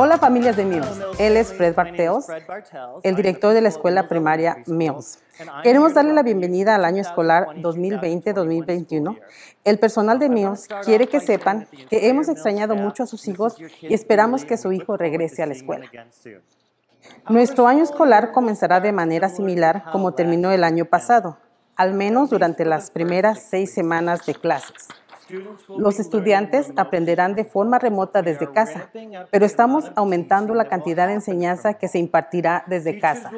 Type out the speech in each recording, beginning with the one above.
Hola familias de Mills, él es Fred Bartels, el director de la escuela primaria Mills. Queremos darle la bienvenida al año escolar 2020-2021. El personal de Mills quiere que sepan que hemos extrañado mucho a sus hijos y esperamos que su hijo regrese a la escuela. Nuestro año escolar comenzará de manera similar como terminó el año pasado, al menos durante las primeras seis semanas de clases. Los estudiantes aprenderán de forma remota desde casa, pero estamos aumentando la cantidad de enseñanza que se impartirá desde casa.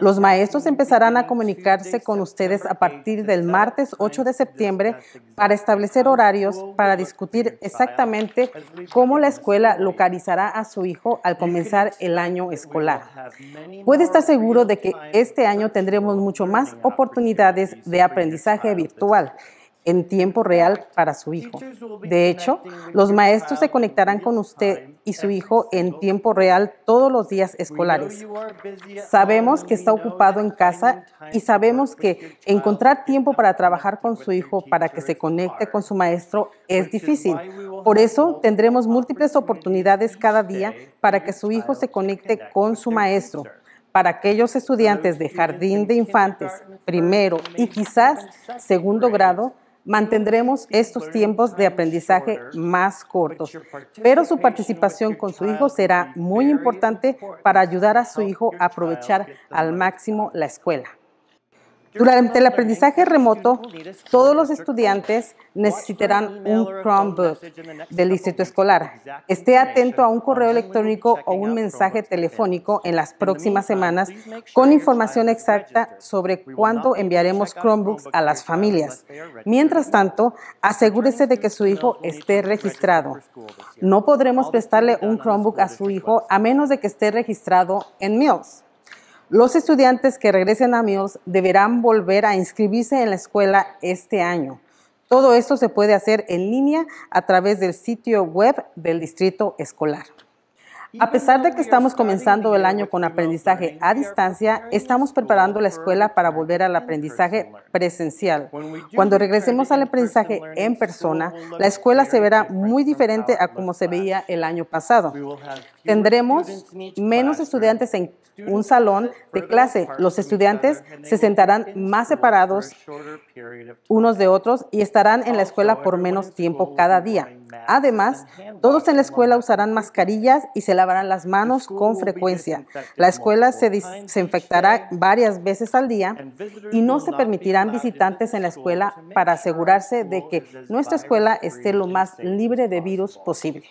Los maestros empezarán a comunicarse con ustedes a partir del martes 8 de septiembre para establecer horarios, para discutir exactamente cómo la escuela localizará a su hijo al comenzar el año escolar. Puede estar seguro de que este año tendremos mucho más oportunidades de aprendizaje virtual en tiempo real para su hijo. De hecho, los maestros se conectarán con usted y su hijo en tiempo real todos los días escolares. Sabemos que está ocupado en casa y sabemos que encontrar tiempo para trabajar con su hijo para que se conecte con su maestro es difícil. Por eso tendremos múltiples oportunidades cada día para que su hijo se conecte con su maestro para aquellos estudiantes de jardín de infantes, primero y quizás segundo grado, Mantendremos estos tiempos de aprendizaje más cortos, pero su participación con su hijo será muy importante para ayudar a su hijo a aprovechar al máximo la escuela. Durante el aprendizaje remoto, todos los estudiantes necesitarán un Chromebook del distrito escolar. Esté atento a un correo electrónico o un mensaje telefónico en las próximas semanas con información exacta sobre cuándo enviaremos Chromebooks a las familias. Mientras tanto, asegúrese de que su hijo esté registrado. No podremos prestarle un Chromebook a su hijo a menos de que esté registrado en Mills. Los estudiantes que regresen a MIOS deberán volver a inscribirse en la escuela este año. Todo esto se puede hacer en línea a través del sitio web del distrito escolar. A pesar de que estamos comenzando el año con aprendizaje a distancia, estamos preparando la escuela para volver al aprendizaje presencial. Cuando regresemos al aprendizaje en persona, la escuela se verá muy diferente a como se veía el año pasado. Tendremos menos estudiantes en un salón de clase. Los estudiantes se sentarán más separados unos de otros y estarán en la escuela por menos tiempo cada día. Además, todos en la escuela usarán mascarillas y se lavarán las manos con frecuencia. La escuela se desinfectará varias veces al día y no se permitirán visitantes en la escuela para asegurarse de que nuestra escuela esté lo más libre de virus posible.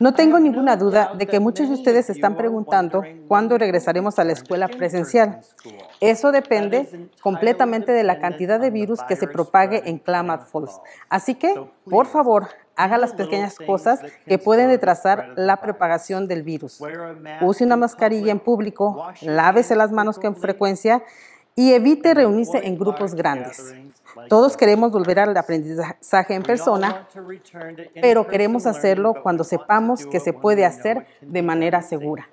No tengo ninguna duda de que muchos de ustedes se están preguntando cuándo regresaremos a la escuela presencial. Eso depende completamente de la cantidad de virus que se propague en Klamath Falls. Así que, por favor, haga las pequeñas cosas que pueden retrasar la propagación del virus. Use una mascarilla en público, lávese las manos con frecuencia y evite reunirse en grupos grandes. Todos uh, queremos volver al aprendizaje en persona, pero queremos hacerlo cuando sepamos que se puede hacer de manera segura.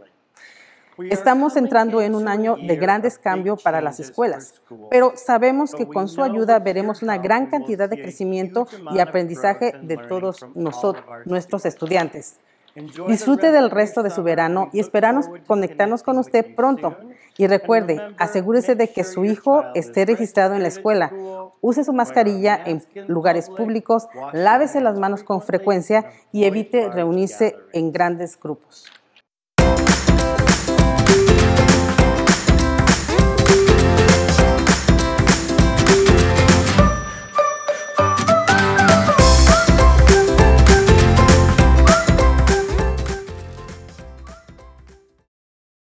Estamos entrando en un año de grandes cambios para las escuelas, pero sabemos que con su ayuda veremos una gran cantidad de crecimiento y aprendizaje de todos nosotros, nuestros estudiantes. Disfrute del resto de su verano y esperamos conectarnos con usted pronto. Y recuerde, asegúrese de que su hijo esté registrado en la escuela use su mascarilla en lugares públicos, lávese las manos con frecuencia y evite reunirse en grandes grupos.